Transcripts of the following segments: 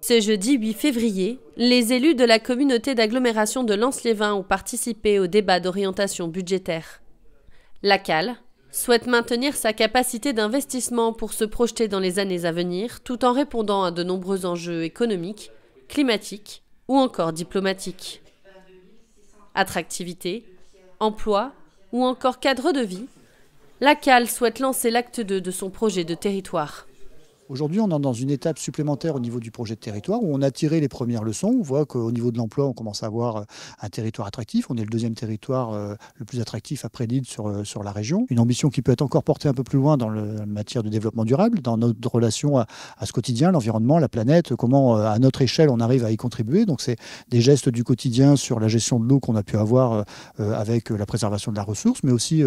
Ce jeudi 8 février, les élus de la communauté d'agglomération de Lens-les-Vins ont participé au débat d'orientation budgétaire. La CAL souhaite maintenir sa capacité d'investissement pour se projeter dans les années à venir tout en répondant à de nombreux enjeux économiques, climatiques ou encore diplomatiques. Attractivité, emploi ou encore cadre de vie, la CAL souhaite lancer l'acte 2 de son projet de territoire. Aujourd'hui, on est dans une étape supplémentaire au niveau du projet de territoire où on a tiré les premières leçons. On voit qu'au niveau de l'emploi, on commence à avoir euh, un territoire attractif. On est le deuxième territoire euh, le plus attractif après Lille sur, euh, sur la région. Une ambition qui peut être encore portée un peu plus loin dans la matière du développement durable, dans notre relation à, à ce quotidien, l'environnement, la planète, comment à notre échelle on arrive à y contribuer. Donc c'est des gestes du quotidien sur la gestion de l'eau qu'on a pu avoir avec la préservation de la ressource, mais aussi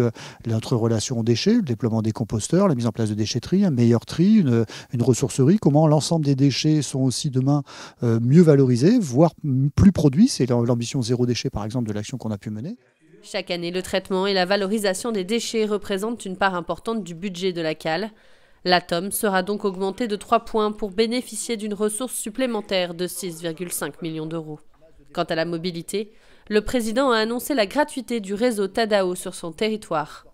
notre relation aux déchets, le déploiement des composteurs, la mise en place de déchetteries, un meilleur tri, une, une ressourcerie, comment l'ensemble des déchets sont aussi demain euh, mieux valorisés, voire plus produits. C'est l'ambition zéro déchet, par exemple, de l'action qu'on a pu mener. Chaque année, le traitement et la valorisation des déchets représentent une part importante du budget de la cale. L'atome sera donc augmenté de 3 points pour bénéficier d'une ressource supplémentaire de 6,5 millions d'euros. Quant à la mobilité, le président a annoncé la gratuité du réseau Tadao sur son territoire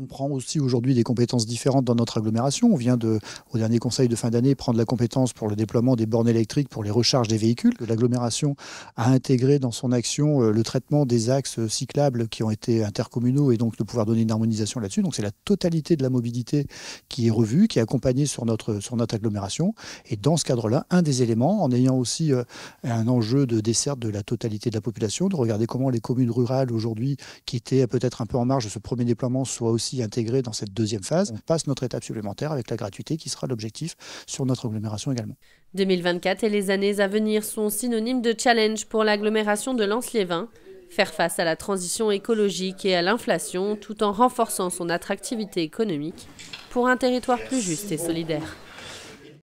on prend aussi aujourd'hui des compétences différentes dans notre agglomération. On vient de, au dernier conseil de fin d'année prendre la compétence pour le déploiement des bornes électriques pour les recharges des véhicules. L'agglomération a intégré dans son action euh, le traitement des axes cyclables qui ont été intercommunaux et donc de pouvoir donner une harmonisation là-dessus. Donc c'est la totalité de la mobilité qui est revue, qui est accompagnée sur notre, sur notre agglomération. Et dans ce cadre-là, un des éléments, en ayant aussi euh, un enjeu de desserte de la totalité de la population, de regarder comment les communes rurales aujourd'hui, qui étaient peut-être un peu en marge de ce premier déploiement, soient aussi aussi intégrés dans cette deuxième phase, passe notre étape supplémentaire avec la gratuité qui sera l'objectif sur notre agglomération également. 2024 et les années à venir sont synonymes de challenge pour l'agglomération de Lens-les-Vins. Faire face à la transition écologique et à l'inflation tout en renforçant son attractivité économique pour un territoire plus juste et solidaire.